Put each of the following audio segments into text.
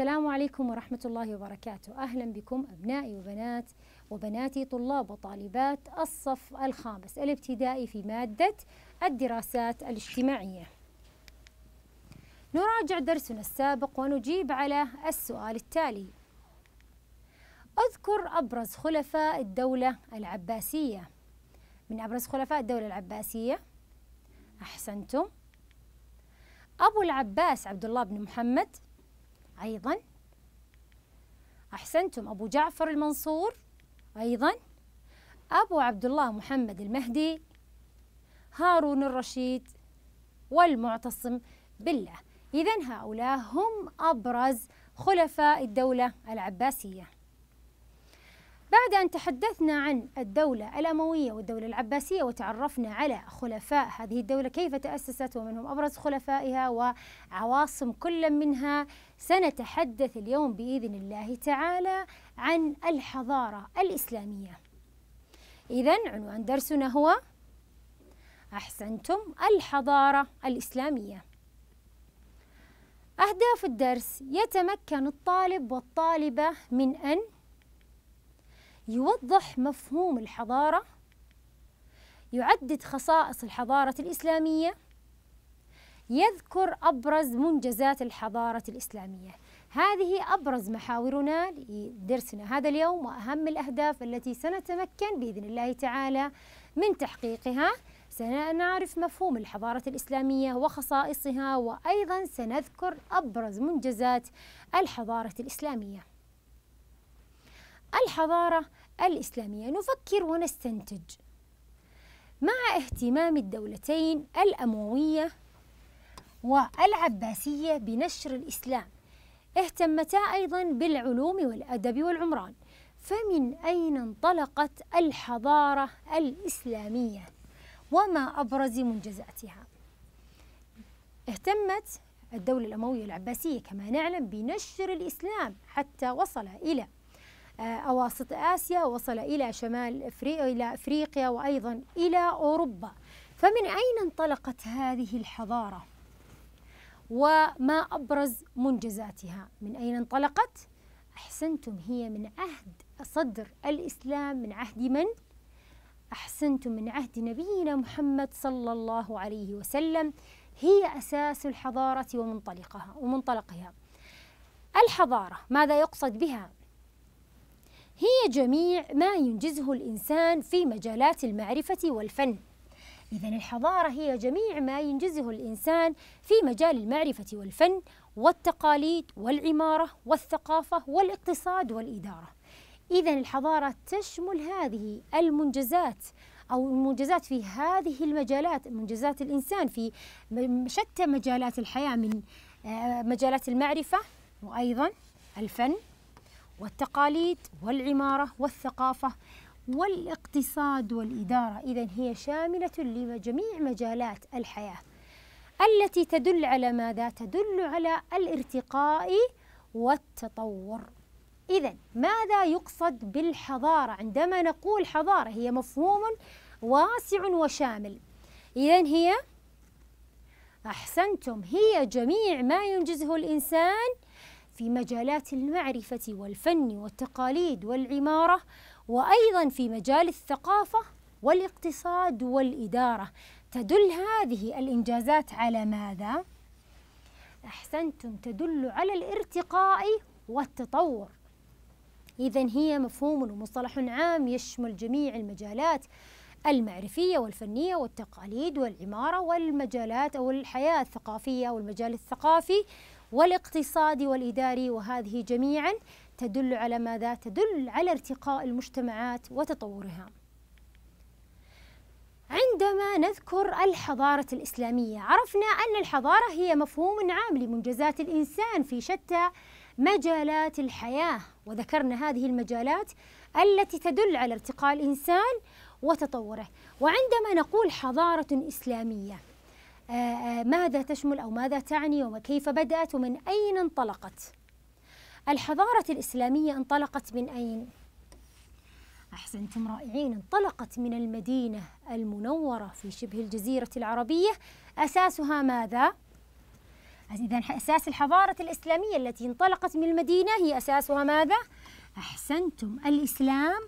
السلام عليكم ورحمة الله وبركاته أهلا بكم أبنائي وبنات وبناتي طلاب وطالبات الصف الخامس الابتدائي في مادة الدراسات الاجتماعية نراجع درسنا السابق ونجيب على السؤال التالي اذكر أبرز خلفاء الدولة العباسية من أبرز خلفاء الدولة العباسية أحسنتم أبو العباس عبد الله بن محمد أيضا أحسنتم أبو جعفر المنصور أيضا أبو عبد الله محمد المهدي هارون الرشيد والمعتصم بالله إذا هؤلاء هم أبرز خلفاء الدولة العباسية بعد أن تحدثنا عن الدولة الأموية والدولة العباسية وتعرفنا على خلفاء هذه الدولة كيف تأسست ومنهم أبرز خلفائها وعواصم كل منها سنتحدث اليوم بإذن الله تعالى عن الحضارة الإسلامية إذا عنوان درسنا هو أحسنتم الحضارة الإسلامية أهداف الدرس يتمكن الطالب والطالبة من أن يوضح مفهوم الحضارة يعدد خصائص الحضارة الإسلامية يذكر أبرز منجزات الحضارة الإسلامية هذه أبرز محاورنا لدرسنا هذا اليوم وأهم الأهداف التي سنتمكن بإذن الله تعالى من تحقيقها سنعرف مفهوم الحضارة الإسلامية وخصائصها وأيضا سنذكر أبرز منجزات الحضارة الإسلامية الحضارة الإسلامية نفكر ونستنتج مع اهتمام الدولتين الأموية والعباسية بنشر الإسلام اهتمتا أيضا بالعلوم والأدب والعمران فمن أين انطلقت الحضارة الإسلامية وما أبرز منجزاتها اهتمت الدولة الأموية العباسية كما نعلم بنشر الإسلام حتى وصل إلى آه، أواسط آسيا وصل إلى شمال إفريقيا إلى أفريقيا وأيضا إلى أوروبا فمن أين انطلقت هذه الحضارة وما أبرز منجزاتها من أين انطلقت أحسنتم هي من عهد صدر الإسلام من عهد من؟ أحسنتم من عهد نبينا محمد صلى الله عليه وسلم هي أساس الحضارة ومنطلقها ومنطلقها الحضارة ماذا يقصد بها؟ هي جميع ما ينجزه الإنسان في مجالات المعرفة والفن إذا الحضارة هي جميع ما ينجزه الإنسان في مجال المعرفة والفن والتقاليد والعمارة والثقافة والاقتصاد والإدارة إذا الحضارة تشمل هذه المنجزات أو المنجزات في هذه المجالات منجزات الإنسان في شتى مجالات الحياة من آه، مجالات المعرفة وأيضا الفن والتقاليد والعمارة والثقافة والاقتصاد والإدارة إذا هي شاملة لجميع مجالات الحياة التي تدل على ماذا؟ تدل على الارتقاء والتطور إذا ماذا يقصد بالحضارة؟ عندما نقول حضارة هي مفهوم واسع وشامل إذا هي أحسنتم هي جميع ما ينجزه الإنسان في مجالات المعرفة والفن والتقاليد والعمارة وأيضا في مجال الثقافة والاقتصاد والإدارة تدل هذه الإنجازات على ماذا؟ أحسنتم تدل على الارتقاء والتطور إذا هي مفهوم ومصطلح عام يشمل جميع المجالات المعرفية والفنية والتقاليد والعمارة والمجالات أو الحياة الثقافية والمجال الثقافي والاقتصادي والإداري وهذه جميعا تدل على ماذا؟ تدل على ارتقاء المجتمعات وتطورها. عندما نذكر الحضارة الإسلامية عرفنا أن الحضارة هي مفهوم عام لمنجزات الإنسان في شتى مجالات الحياة وذكرنا هذه المجالات التي تدل على ارتقاء الإنسان وتطوره وعندما نقول حضارة إسلامية آه، آه، ماذا تشمل أو ماذا تعني وكيف بدأت ومن أين انطلقت الحضارة الإسلامية انطلقت من أين؟ أحسنتم رائعين انطلقت من المدينة المنورة في شبه الجزيرة العربية أساسها ماذا؟ إذا أساس الحضارة الإسلامية التي انطلقت من المدينة هي أساسها ماذا؟ أحسنتم الإسلام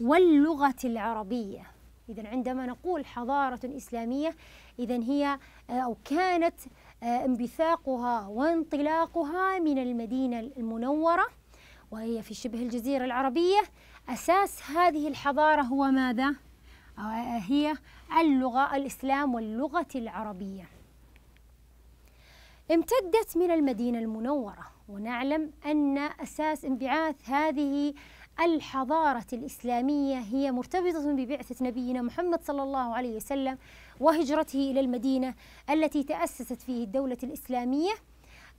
واللغة العربية إذا عندما نقول حضارة إسلامية إذا هي آه، أو كانت آه، انبثاقها وانطلاقها من المدينة المنورة وهي في شبه الجزيرة العربية أساس هذه الحضارة هو ماذا؟ آه، هي اللغة الإسلام واللغة العربية امتدت من المدينة المنورة ونعلم أن أساس انبعاث هذه الحضارة الإسلامية هي مرتبطة ببعثة نبينا محمد صلى الله عليه وسلم وهجرته إلى المدينة التي تأسست فيه الدولة الإسلامية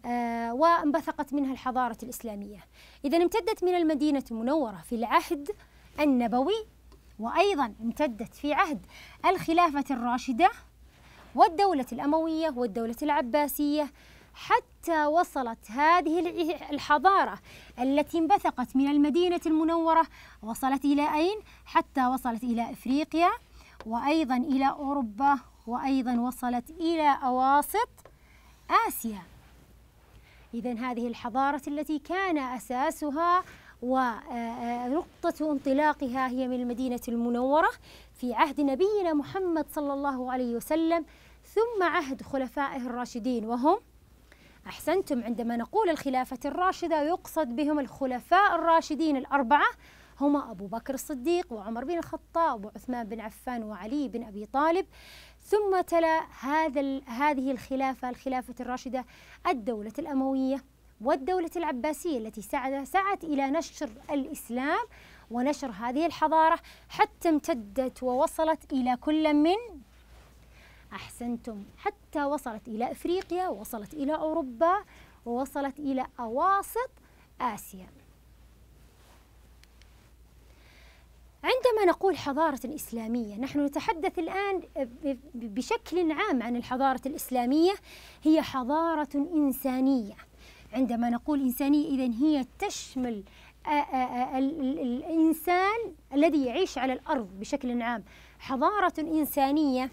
آه، وانبثقت منها الحضارة الإسلامية إذا امتدت من المدينة المنورة في العهد النبوي وأيضا امتدت في عهد الخلافة الراشدة والدولة الأموية والدولة العباسية حتى وصلت هذه الحضارة التي انبثقت من المدينة المنورة وصلت إلى أين؟ حتى وصلت إلى إفريقيا وأيضا إلى أوروبا وأيضا وصلت إلى أواسط آسيا إذا هذه الحضارة التي كان أساسها ونقطة آه، آه، انطلاقها هي من المدينة المنورة في عهد نبينا محمد صلى الله عليه وسلم ثم عهد خلفائه الراشدين وهم أحسنتم عندما نقول الخلافة الراشدة يقصد بهم الخلفاء الراشدين الأربعة هما أبو بكر الصديق وعمر بن الخطاب وعثمان بن عفان وعلي بن أبي طالب ثم تلا هذا هذه الخلافة الخلافة الراشدة الدولة الأموية والدولة العباسية التي سعت إلى نشر الإسلام ونشر هذه الحضارة حتى امتدت ووصلت إلى كل من أحسنتم حتى وصلت إلى إفريقيا وصلت إلى أوروبا ووصلت إلى أواسط آسيا عندما نقول حضارة إسلامية نحن نتحدث الآن بشكل عام عن الحضارة الإسلامية هي حضارة إنسانية عندما نقول إنسانية إذا هي تشمل الإنسان الذي يعيش على الأرض بشكل عام حضارة إنسانية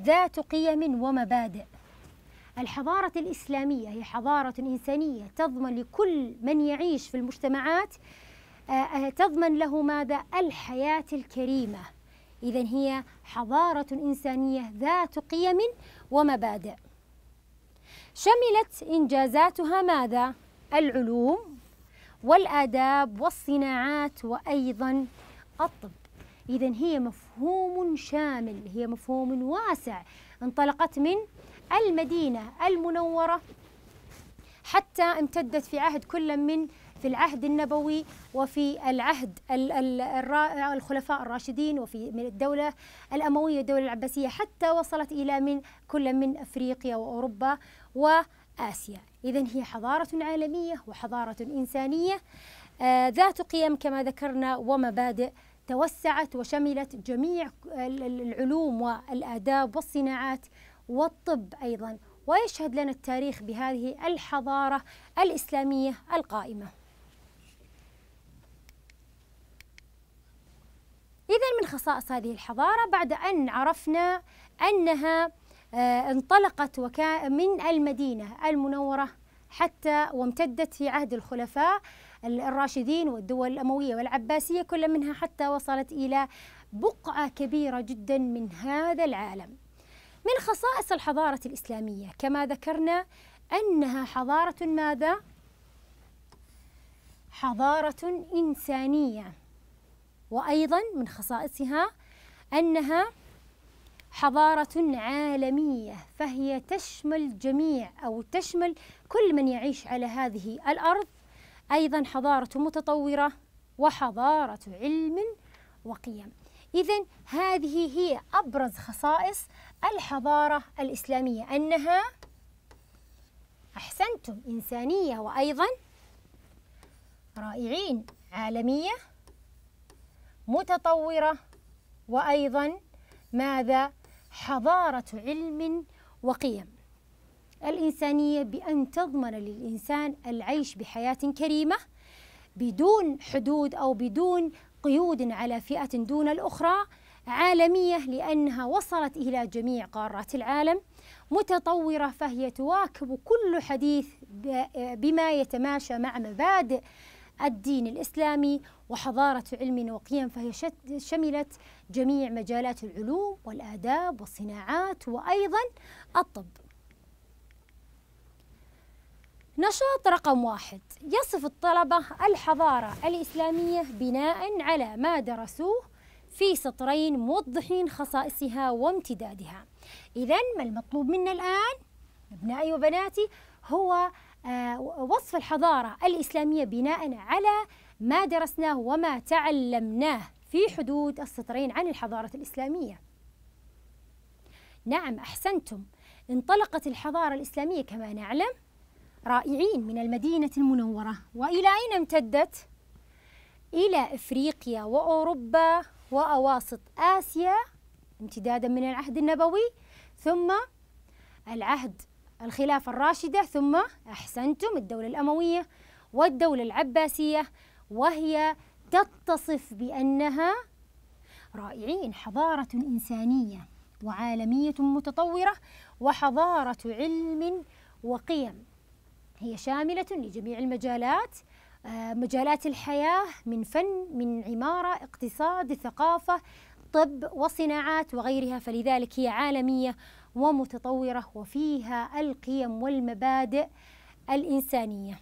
ذات قيم ومبادئ الحضارة الإسلامية هي حضارة إنسانية تضمن لكل من يعيش في المجتمعات آه، آه، تضمن له ماذا؟ الحياة الكريمة إذا هي حضارة إنسانية ذات قيم ومبادئ شملت إنجازاتها ماذا؟ العلوم والآداب والصناعات وأيضا الطب إذا هي مفهوم شامل هي مفهوم واسع انطلقت من المدينة المنورة حتى امتدت في عهد كل من في العهد النبوي وفي العهد الخلفاء الراشدين وفي من الدولة الأموية الدولة العباسية حتى وصلت إلى من كل من أفريقيا وأوروبا وآسيا إذا هي حضارة عالمية وحضارة إنسانية آه، ذات قيم كما ذكرنا ومبادئ توسعت وشملت جميع العلوم والآداب والصناعات والطب أيضا ويشهد لنا التاريخ بهذه الحضارة الإسلامية القائمة إذا من خصائص هذه الحضارة بعد أن عرفنا أنها آه، انطلقت من المدينة المنورة حتى وامتدت في عهد الخلفاء الراشدين والدول الأموية والعباسية كل منها حتى وصلت إلى بقعة كبيرة جدا من هذا العالم من خصائص الحضارة الإسلامية كما ذكرنا أنها حضارة ماذا؟ حضارة إنسانية وأيضا من خصائصها أنها حضارة عالمية فهي تشمل جميع أو تشمل كل من يعيش على هذه الأرض أيضا حضارة متطورة وحضارة علم وقيم إذا هذه هي أبرز خصائص الحضارة الإسلامية أنها أحسنتم إنسانية وأيضا رائعين عالمية متطورة وأيضا ماذا حضارة علم وقيم الإنسانية بأن تضمن للإنسان العيش بحياة كريمة بدون حدود أو بدون قيود على فئة دون الأخرى عالمية لأنها وصلت إلى جميع قارات العالم متطورة فهي تواكب كل حديث بما يتماشى مع مبادئ الدين الإسلامي وحضارة علم وقيم فهي شملت جميع مجالات العلوم والآداب والصناعات وأيضا الطب نشاط رقم واحد يصف الطلبة الحضارة الإسلامية بناء على ما درسوه في سطرين موضحين خصائصها وامتدادها إذا ما المطلوب منا الآن أبنائي وبناتي هو آه، وصف الحضارة الإسلامية بناء على ما درسناه وما تعلمناه في حدود السطرين عن الحضارة الإسلامية نعم أحسنتم انطلقت الحضارة الإسلامية كما نعلم رائعين من المدينة المنورة وإلى أين امتدت؟ إلى إفريقيا وأوروبا وأواسط آسيا امتدادا من العهد النبوي ثم العهد الخلافة الراشدة ثم أحسنتم الدولة الأموية والدولة العباسية وهي تتصف بأنها رائعين حضارة إنسانية وعالمية متطورة وحضارة علم وقيم هي شاملة لجميع المجالات آه، مجالات الحياة من فن من عمارة اقتصاد ثقافة طب وصناعات وغيرها فلذلك هي عالمية ومتطورة وفيها القيم والمبادئ الإنسانية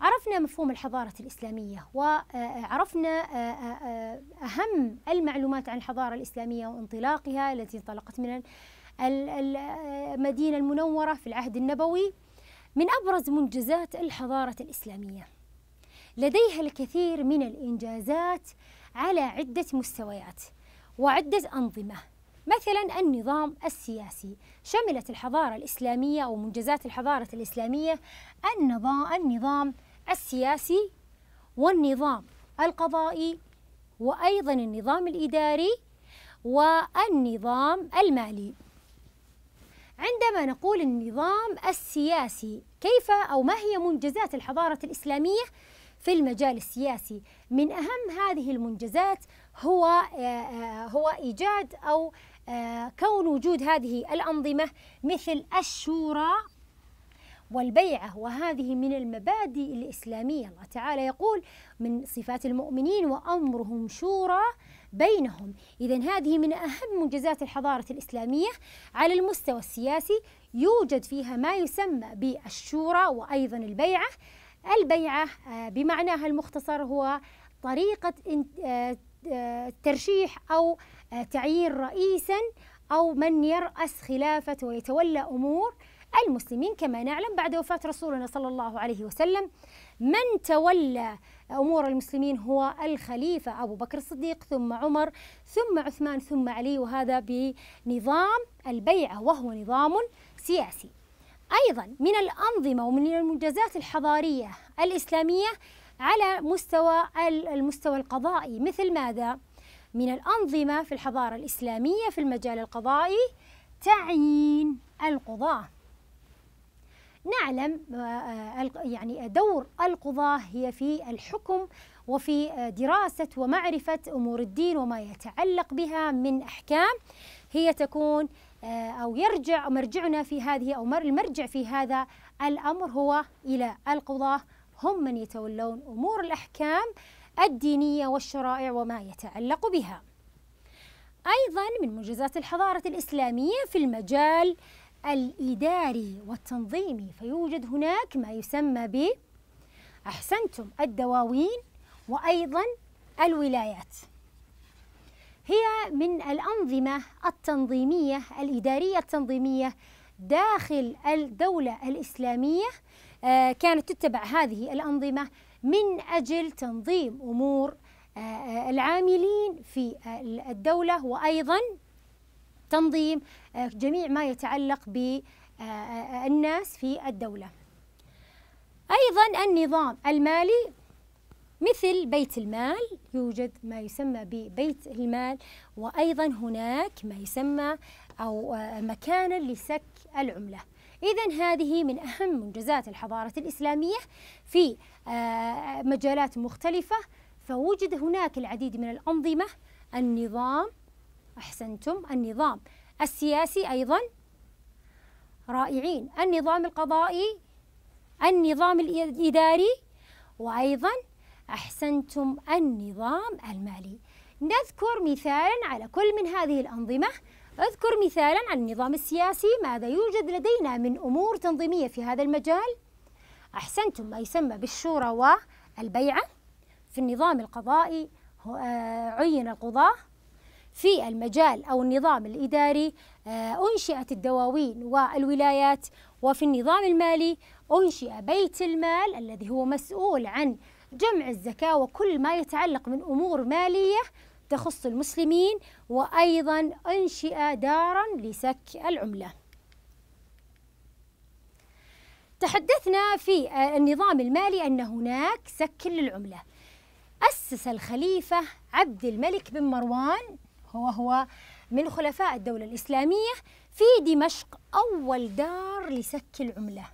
عرفنا مفهوم الحضارة الإسلامية وعرفنا آه، آه، أهم المعلومات عن الحضارة الإسلامية وانطلاقها التي انطلقت من المدينة المنورة في العهد النبوي من أبرز منجزات الحضارة الإسلامية لديها الكثير من الإنجازات على عدة مستويات وعدة أنظمة مثلا النظام السياسي شملت الحضارة الإسلامية أو منجزات الحضارة الإسلامية النظام, النظام السياسي والنظام القضائي وأيضا النظام الإداري والنظام المالي عندما نقول النظام السياسي كيف أو ما هي منجزات الحضارة الإسلامية في المجال السياسي من أهم هذه المنجزات هو آه، آه، هو إيجاد أو آه، كون وجود هذه الأنظمة مثل الشورى والبيعة وهذه من المبادئ الإسلامية الله تعالى يقول من صفات المؤمنين وأمرهم شورى بينهم إذا هذه من أهم منجزات الحضارة الإسلامية على المستوى السياسي يوجد فيها ما يسمى بالشورى وأيضا البيعة البيعة آه، بمعناها المختصر هو طريقة آه، آه، ترشيح أو تعيين رئيسا أو من يرأس خلافة ويتولى أمور المسلمين كما نعلم بعد وفاة رسولنا صلى الله عليه وسلم من تولى أمور المسلمين هو الخليفة أبو بكر الصديق ثم عمر ثم عثمان ثم علي وهذا بنظام البيعة وهو نظام سياسي أيضا من الأنظمة ومن المنجزات الحضارية الإسلامية على مستوى المستوى القضائي مثل ماذا؟ من الأنظمة في الحضارة الإسلامية في المجال القضائي تعيين القضاة نعلم آه، آه، يعني دور القضاة هي في الحكم وفي آه، دراسة ومعرفة أمور الدين وما يتعلق بها من أحكام هي تكون أو يرجع مرجعنا في هذه أو المرجع في هذا الأمر هو إلى القضاة هم من يتولون أمور الأحكام الدينية والشرائع وما يتعلق بها أيضا من منجزات الحضارة الإسلامية في المجال الإداري والتنظيمي فيوجد هناك ما يسمى ب أحسنتم الدواوين وأيضا الولايات هي من الأنظمة التنظيمية الإدارية التنظيمية داخل الدولة الإسلامية آه، كانت تتبع هذه الأنظمة من أجل تنظيم أمور آه، آه، العاملين في الدولة وأيضا تنظيم آه، جميع ما يتعلق بالناس آه، آه، في الدولة أيضا النظام المالي مثل بيت المال يوجد ما يسمى ببيت المال وأيضا هناك ما يسمى أو مكانا لسك العملة إذا هذه من أهم منجزات الحضارة الإسلامية في مجالات مختلفة فوجد هناك العديد من الأنظمة النظام أحسنتم النظام السياسي أيضا رائعين النظام القضائي النظام الإداري وأيضا أحسنتم النظام المالي نذكر مثالا على كل من هذه الأنظمة اذكر مثالا عن النظام السياسي ماذا يوجد لدينا من أمور تنظيمية في هذا المجال أحسنتم ما يسمى بالشورى والبيعة في النظام القضائي آه، عين القضاة في المجال أو النظام الإداري آه، أنشئت الدواوين والولايات وفي النظام المالي أنشئ بيت المال الذي هو مسؤول عن جمع الزكاة وكل ما يتعلق من أمور مالية تخص المسلمين وأيضا أنشئ دارا لسك العملة تحدثنا في آه، النظام المالي أن هناك سك للعملة أسس الخليفة عبد الملك بن مروان وهو من خلفاء الدولة الإسلامية في دمشق أول دار لسك العملة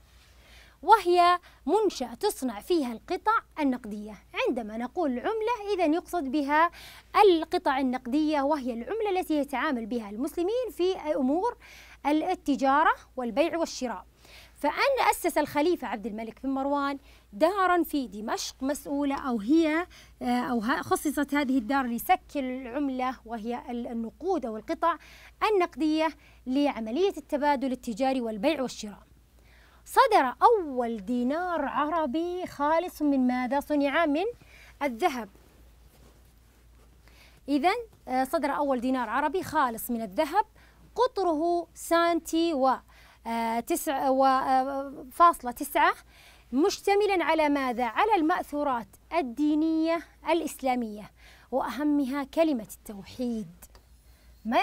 وهي منشأ تصنع فيها القطع النقدية عندما نقول عملة إذا يقصد بها القطع النقدية وهي العملة التي يتعامل بها المسلمين في أمور التجارة والبيع والشراء فأن أسس الخليفة عبد الملك بن مروان دارا في دمشق مسؤولة أو هي آه، أو خصصت هذه الدار لسك العملة وهي النقود أو القطع النقدية لعملية التبادل التجاري والبيع والشراء صدر أول دينار عربي خالص من ماذا؟ صنع من الذهب إذا آه، صدر أول دينار عربي خالص من الذهب قطره سانتي و آه، تسعة وفاصلة تسعة مشتملا على ماذا؟ على المأثورات الدينية الإسلامية وأهمها كلمة التوحيد ما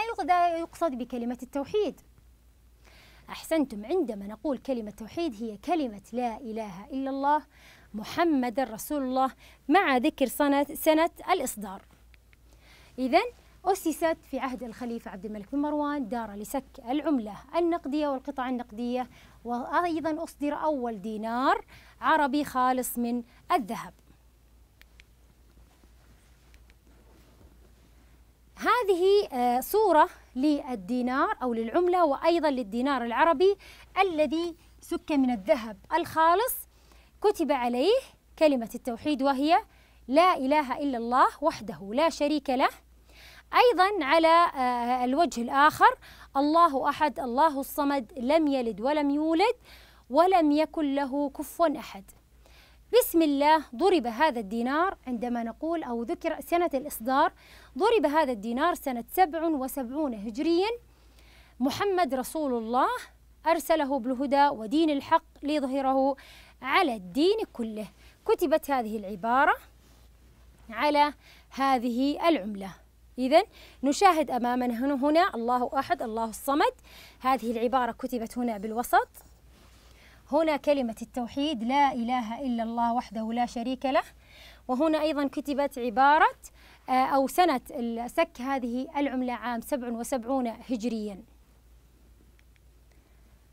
يقصد بكلمة التوحيد؟ أحسنتم عندما نقول كلمة توحيد هي كلمة لا إله إلا الله محمد رسول الله مع ذكر سنة, سنة الإصدار إذا أسست في عهد الخليفة عبد الملك بن مروان دار لسك العملة النقدية والقطع النقدية وأيضا أصدر أول دينار عربي خالص من الذهب هذه آه، صورة للدينار أو للعملة وأيضا للدينار العربي الذي سك من الذهب الخالص كتب عليه كلمة التوحيد وهي لا إله إلا الله وحده لا شريك له أيضا على آه، الوجه الآخر الله أحد الله الصمد لم يلد ولم يولد ولم يكن له كفوا أحد بسم الله ضرب هذا الدينار عندما نقول أو ذكر سنة الإصدار ضرب هذا الدينار سنة سبع وسبعون هجريا محمد رسول الله أرسله بالهدى ودين الحق ليظهره على الدين كله كتبت هذه العبارة على هذه العمله إذا نشاهد أمامنا هنا, هنا الله أحد الله الصمد هذه العبارة كتبت هنا بالوسط هنا كلمة التوحيد لا إله إلا الله وحده لا شريك له وهنا أيضا كتبت عبارة آه، أو سنة سك هذه العملة عام 77 هجريا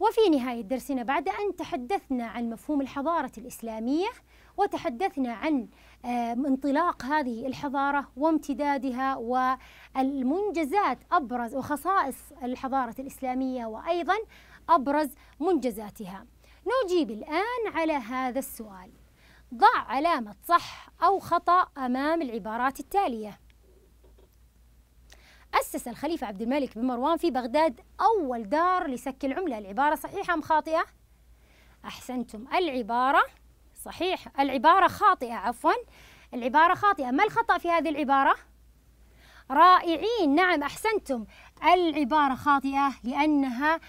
وفي نهاية درسنا بعد أن تحدثنا عن مفهوم الحضارة الإسلامية وتحدثنا عن آه، انطلاق هذه الحضارة وامتدادها والمنجزات أبرز وخصائص الحضارة الإسلامية وأيضا أبرز منجزاتها نجيب الآن على هذا السؤال ضع علامة صح أو خطأ أمام العبارات التالية أسس الخليفة عبد الملك بن مروان في بغداد أول دار لسك العملة العبارة صحيحة أم خاطئة؟ أحسنتم العبارة صحيح العبارة خاطئة عفوا العبارة خاطئة ما الخطأ في هذه العبارة؟ رائعين نعم أحسنتم العبارة خاطئة لأنها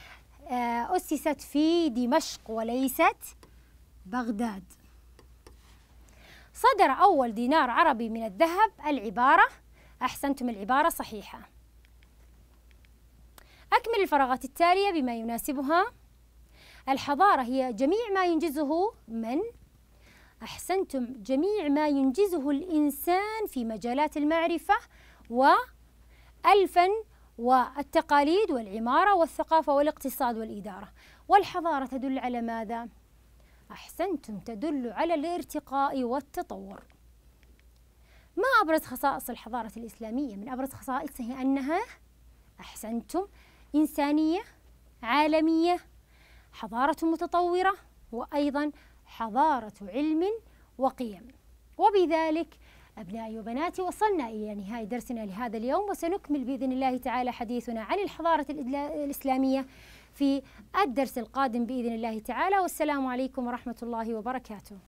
آه، أسست في دمشق وليست بغداد صدر أول دينار عربي من الذهب العبارة أحسنتم العبارة صحيحة أكمل الفراغات التالية بما يناسبها الحضارة هي جميع ما ينجزه من أحسنتم جميع ما ينجزه الإنسان في مجالات المعرفة والفن والتقاليد والعمارة والثقافة والاقتصاد والإدارة والحضارة تدل على ماذا؟ أحسنتم تدل على الارتقاء والتطور ما أبرز خصائص الحضارة الإسلامية؟ من أبرز خصائصها أنها أحسنتم إنسانية عالمية حضارة متطورة وأيضا حضارة علم وقيم وبذلك أبنائي وبناتي وصلنا إلى نهاية درسنا لهذا اليوم وسنكمل بإذن الله تعالى حديثنا عن الحضارة الإسلامية في الدرس القادم بإذن الله تعالى والسلام عليكم ورحمة الله وبركاته